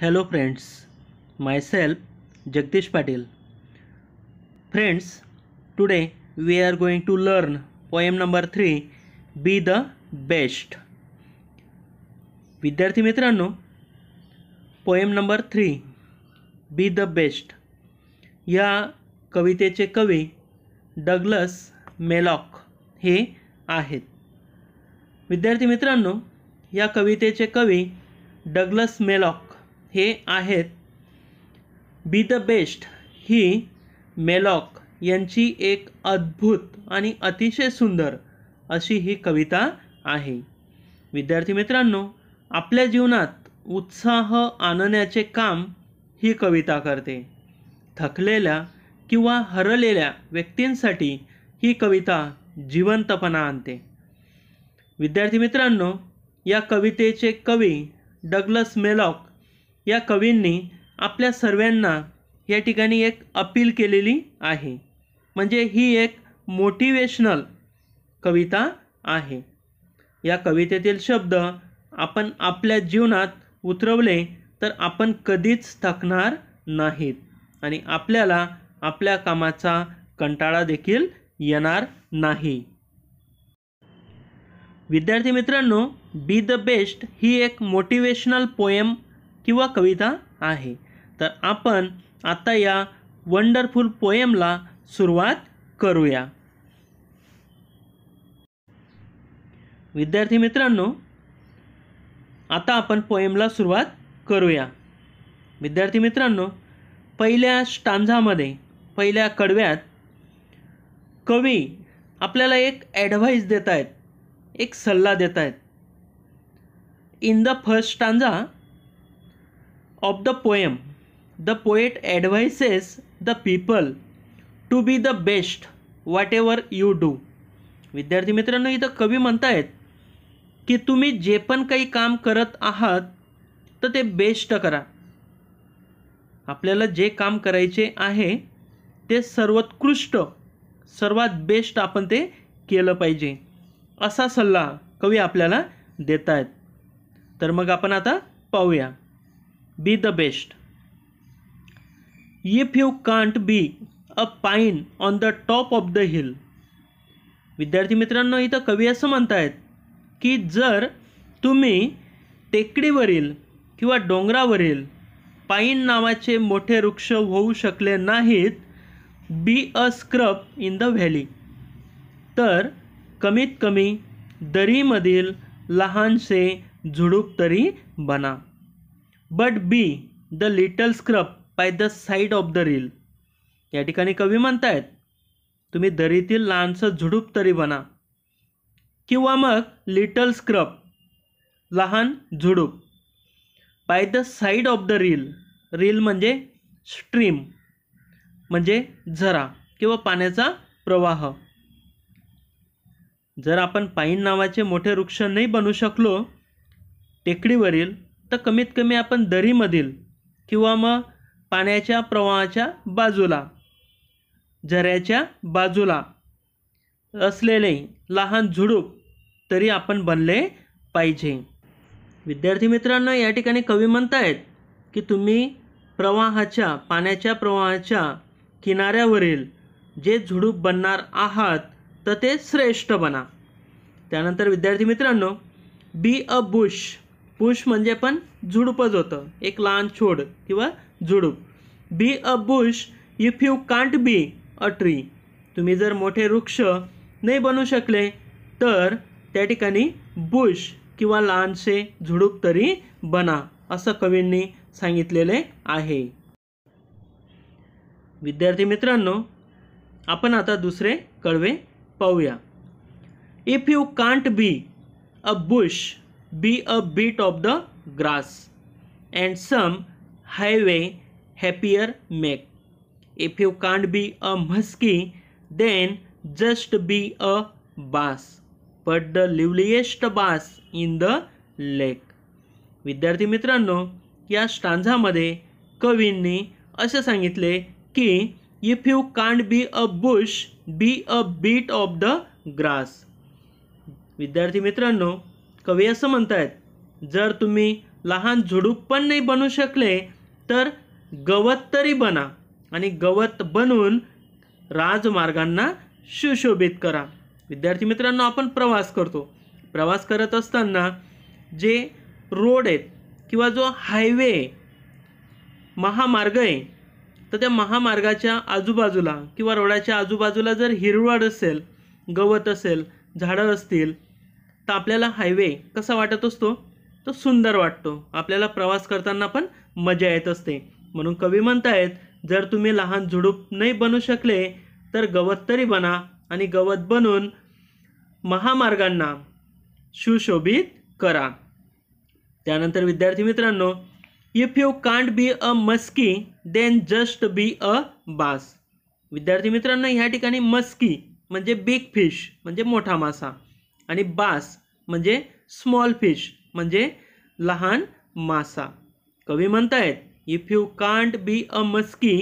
hello friends myself Jagdish Patil friends today we are going to learn poem number three be the best विद्यार्थी मित्रांनो poem number three be the best या कवितेचे कवी Douglas Malloch हे आहेत विद्यार्थी मित्रांनो या कवितेचे कवी डगलस मेलॉक हे आहेत बी द बेस्ट ही मेलॉक यांची एक अद्भुत आणि अतिशय सुंदर अशी ही कविता आहे विद्यार्थी मित्रांनो आपल्या जीवनात उत्साह आणण्याचे काम ही कविता करते थकलेल्या किंवा हरलेल्या व्यक्तींसाठी ही कविता जिवंतपणा आणते विद्यार्थी मित्रांनो या कवितेचे कवी डगलस मेलॉक या कवींनी आपल्या सर्वांना या ठिकाणी एक अपील केलेली आहे म्हणजे ही एक मोटिवेशनल कविता आहे या कवितेतील शब्द आपण आपल्या जीवनात उतरवले तर आपण कधीच थकणार नाहीत आणि आपल्याला आपल्या कामाचा कंटाळा देखील येणार नाही विद्यार्थी मित्रांनो बी द बेस्ट ही एक मोटिवेशनल पोएम किंवा कविता आहे तर आपण आता या वंडरफुल पोएमला सुरुवात करूया विद्यार्थी मित्रांनो आता आपण पोएमला सुरुवात करूया विद्यार्थी मित्रांनो पहिल्या स्टांझामध्ये पहिल्या कडव्यात कवी आपल्याला एक ॲडव्हाइस देत आहेत एक सल्ला देत आहेत in the first stanza of the poem, the poet advises the people to be the best whatever you do विद्यार्थी मित्रांनो इथं कवी म्हणतायत की तुम्ही जे पण काही काम करत आहात तर ते बेस्ट करा आपल्याला जे काम करायचे आहे ते सर्वोत्कृष्ट सर्वात बेस्ट आपण ते केलं पाहिजे असा सल्ला कवी आपल्याला देत आहेत तर मग आपण आता पाहूया be the best if you can't be a pine on the top of the hill विद्यार्थी मित्रांनो इथं कवी असं म्हणतायत की जर तुम्ही टेकडीवरील किंवा डोंगरावरील पाईन नावाचे मोठे वृक्ष होऊ शकले नाहीत be a scrub in the valley तर कमीत कमी दरीमधील लहानसे झुडूप तरी बना but be the little scrub by the side of the rill या ठिकाणी कवी म्हणतायत तुम्ही दरीतील लहानसं झुडूप तरी बना किंवा मग लिटल स्क्रब लहान झुडूप by the side of the rill rill म्हणजे स्ट्रीम म्हणजे झरा किंवा पाण्याचा प्रवाह जर आपण पाईन नावाचे मोठे वृक्ष नाही बनू शकलो टेकडीवरील तर कमीत कमी आपण दरीमधील किंवा मग पाण्याच्या प्रवाहाच्या बाजूला झऱ्याच्या बाजूला असलेले लहान झुडूप तरी आपण बनले पाहिजे विद्यार्थी मित्रांनो या ठिकाणी कवी म्हणत आहेत की तुम्ही प्रवाहाच्या पाण्याच्या प्रवाहाच्या किनाऱ्यावरील जे झुडूप बनणार आहात तर ते श्रेष्ठ बना त्यानंतर विद्यार्थी मित्रांनो बी अ बुश बुश म्हणजे पण झुडूपच होतं एक लहान छोड किंवा झुडूप be a bush if you can't be a tree तुम्ही जर मोठे वृक्ष नाही बनू शकले तर त्या ठिकाणी बुश किंवा लहानसे झुडूप तरी बना असं कवींनी सांगितलेले आहे विद्यार्थी मित्रांनो आपण आता दुसरे कळवे पाहूया if you can't be a bush be a bit of the grass and some highway happier make if you can't be a muskie then just be a bass but the liveliest bass in the lake विद्यार्थी मित्रांनो या स्टांझामध्ये कवींनी असे सांगितले की if you can't be a bush be a bit of the grass विद्यार्थी मित्रांनो कवी असं म्हणत आहेत जर तुम्ही लहान झुडूप पण नाही बनू शकले तर गवत तरी बना आणि गवत बनवून राजमार्गांना सुशोभित करा विद्यार्थी मित्रांनो आपण प्रवास करतो प्रवास करत असताना जे रोड आहेत किंवा जो हायवे महामार्ग आहे तर त्या महामार्गाच्या आजूबाजूला किंवा रोडाच्या आजूबाजूला जर हिरवळ असेल गवत असेल झाडं असतील तर आपल्याला हायवे कसा वाटत असतो तो सुंदर वाटतो आपल्याला प्रवास करताना पण मजा येत असते म्हणून कवी म्हणतायत जर तुम्ही लहान झुडूप नाही बनू शकले तर गवत तरी बना आणि गवत बनून महामार्गांना सुशोभित करा त्यानंतर विद्यार्थी मित्रांनो if you can't be a muskie then just be a bass विद्यार्थी मित्रांनो ह्या ठिकाणी मस्की म्हणजे बिग फिश म्हणजे मोठा मासा आणि बास म्हणजे स्मॉल फिश म्हणजे लहान मासा कवी म्हणतायत if you can't be a muskie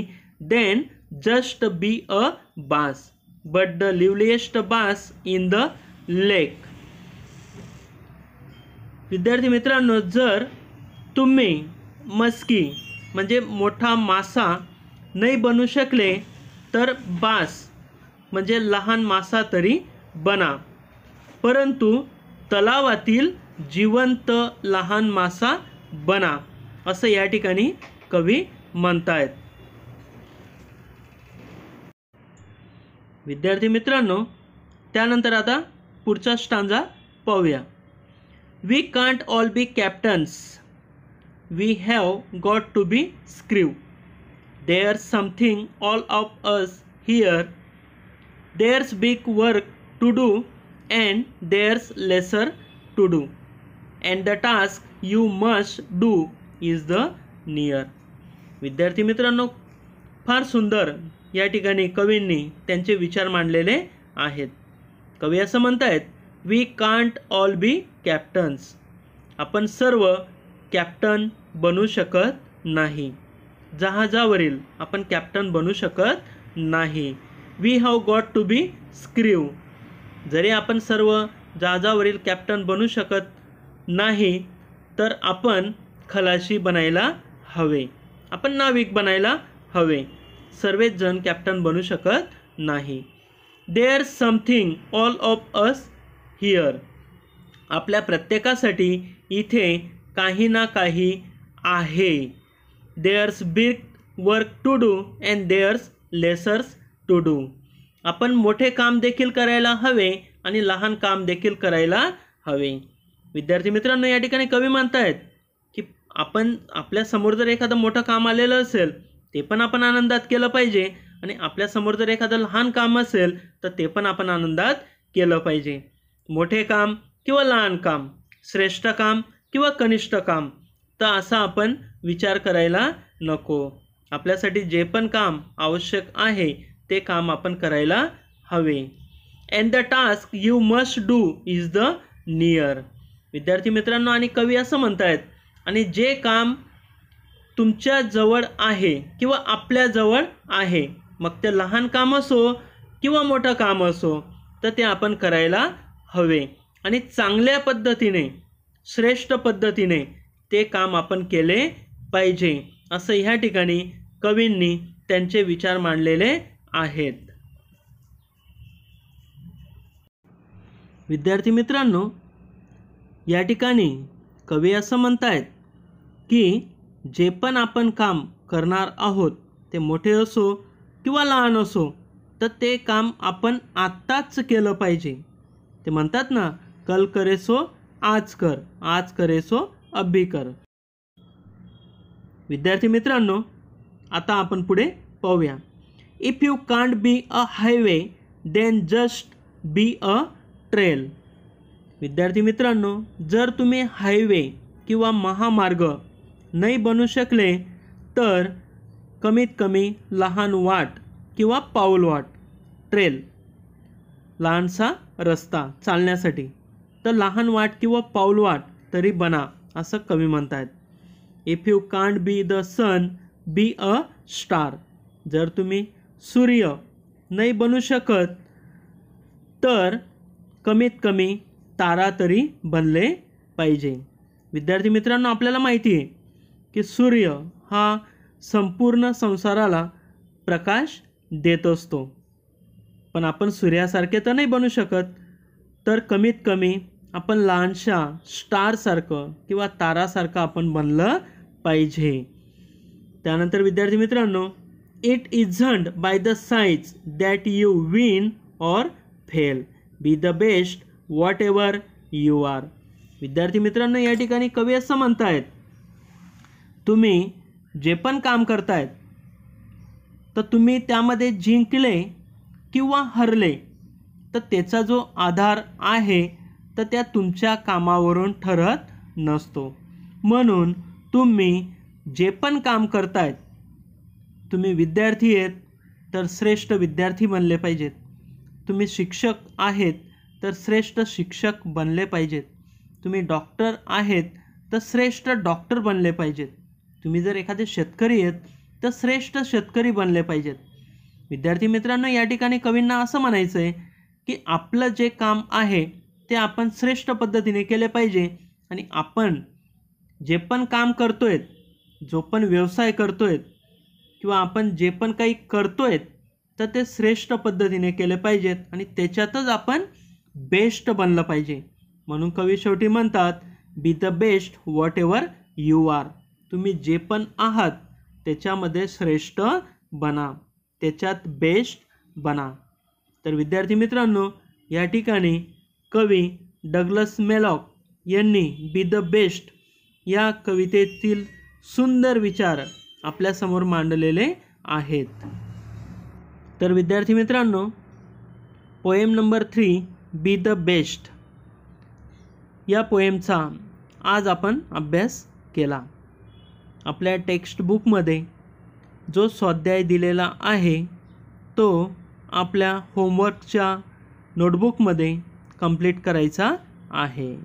then just be a bass but the liveliest bass in the lake विद्यार्थी मित्रांनो जर तुम्ही मस्की म्हणजे मोठा मासा नाही बनू शकले तर बास म्हणजे लहान मासा तरी बना परंतु तलावातील जिवंत लहान मासा बना असं या ठिकाणी कवी म्हणतायत विद्यार्थी मित्रांनो त्यानंतर आता पुढचा स्टांजा पाहूया we can't all be captains we have got to be crew there something all of us here there's big work to do and there's lesser to do and the task you must do is the near विद्यार्थी मित्रांनो फार सुंदर या ठिकाणी कवींनी त्यांचे विचार मांडलेले आहेत कवी असं म्हणत आहेत we can't all be captains आपण सर्व कॅप्टन बनू शकत नाही जहाजावरील आपण कॅप्टन बनू शकत नाही we have got to be crew जरी आपण सर्व जहाजावरील कॅप्टन बनू शकत नाही तर आपण खलाशी बनायला हवे आपण नाविक बनायला हवे सर्वच जण कॅप्टन बनू शकत नाही are something all of us here आपल्या प्रत्येकासाठी इथे काही ना काही आहे there's big work to do and there's lessers to do आपण मोठे काम देखील करायला हवे आणि लहान काम देखील करायला हवे विद्यार्थी मित्रांनो या ठिकाणी कवी मानतायत की आपण आपल्यासमोर जर एखादं मोठं काम आलेलं असेल ते पण आपण आनंदात केलं पाहिजे आणि आपल्यासमोर जर एखादं लहान काम असेल तर ते पण आपण आनंदात केलं पाहिजे मोठे काम किंवा लहान काम श्रेष्ठ काम किंवा कनिष्ठ काम तर असा आपण विचार करायला नको आपल्यासाठी जे पण काम आवश्यक आहे ते काम आपण करायला हवे and the task you must do is the near विद्यार्थी मित्रांनो आणि कवी असं म्हणत आहेत आणि जे काम तुमच्या जवळ आहे किंवा आपल्याजवळ आहे मग ते लहान काम असो किंवा मोठं काम असो तर ते आपण करायला हवे आणि चांगल्या पद्धतीने श्रेष्ठ पद्धतीने ते काम आपण केले पाहिजे असं ह्या ठिकाणी कवींनी त्यांचे विचार मांडलेले आहेत विद्यार्थी मित्रांनो या ठिकाणी कवी असं म्हणत आहेत की जे पण आपण काम करणार आहोत ते मोठे असो किंवा लहान असो तर ते काम आपण आत्ताच केलं पाहिजे ते म्हणतात ना कल करेसो आज कर आज करेसो अभी कर विद्यार्थी मित्रांनो आता आपण पुढे पाहूया if you can't be a highway then just be a trail विद्यार्थी मित्रांनो जर तुम्ही हायवे किंवा महामार्ग नाही बनू शकले तर कमीत कमी लहान वाट किंवा पाऊलवाट ट्रेल लहानसा रस्ता चालण्यासाठी तर लहान वाट किंवा वाट तरी बना असं कवी आहेत if you can't be the sun be a star जर तुम्ही सूर्य नाही बनू शकत तर कमीत कमी तारा तरी बनले पाहिजे विद्यार्थी मित्रांनो आपल्याला माहिती आहे की सूर्य हा संपूर्ण संसाराला प्रकाश देत असतो पण आपण सूर्यासारखे तर नाही बनू शकत तर कमीत कमी आपण लहानशा स्टारसारखं किंवा तारासारखं आपण बनलं पाहिजे त्यानंतर विद्यार्थी मित्रांनो it isn't by the size that you win or fail be the best whatever you are विद्यार्थी मित्रांनो या ठिकाणी कवी असं म्हणतायत तुम्ही जे पण काम करतायत तर तुम्ही त्यामध्ये जिंकले किंवा हरले तर त्याचा जो आधार आहे तर त्या तुमच्या कामावरून ठरत नसतो म्हणून तुम्ही जे पण काम करतायत तुम्ही विद्यार्थी आहेत तर श्रेष्ठ विद्यार्थी बनले पाहिजेत तुम्ही शिक्षक आहेत तर श्रेष्ठ शिक्षक बनले पाहिजेत तुम्ही डॉक्टर आहेत तर श्रेष्ठ डॉक्टर बनले पाहिजेत तुम्ही जर एखादे शेतकरी आहेत तर श्रेष्ठ शेतकरी बनले पाहिजेत विद्यार्थी मित्रांनो या ठिकाणी कवींना असं म्हणायचं आहे की आपलं जे काम आहे ते आपण श्रेष्ठ पद्धतीने केले पाहिजे आणि आपण जे पण काम करतो आहेत जो पण व्यवसाय करतो आहेत किंवा आपण जे पण काही करतोय तर ते श्रेष्ठ पद्धतीने केले पाहिजेत आणि त्याच्यातच आपण बेस्ट बनलं पाहिजे म्हणून कवी शेवटी म्हणतात be the best whatever you are तुम्ही जे पण आहात त्याच्यामध्ये श्रेष्ठ बना त्याच्यात बेस्ट बना तर विद्यार्थी मित्रांनो या ठिकाणी कवी डगलस मेलॉक यांनी बी द बेस्ट या कवितेतील सुंदर विचार आपल्यासमोर मांडलेले आहेत तर विद्यार्थी मित्रांनो poem number three be the best या पोएमचा आज आपण अभ्यास केला आपल्या टेक्स्टबुकमध्ये जो स्वाध्याय दिलेला आहे तो आपल्या होमवर्कच्या नोटबुकमध्ये कंप्लीट करायचा आहे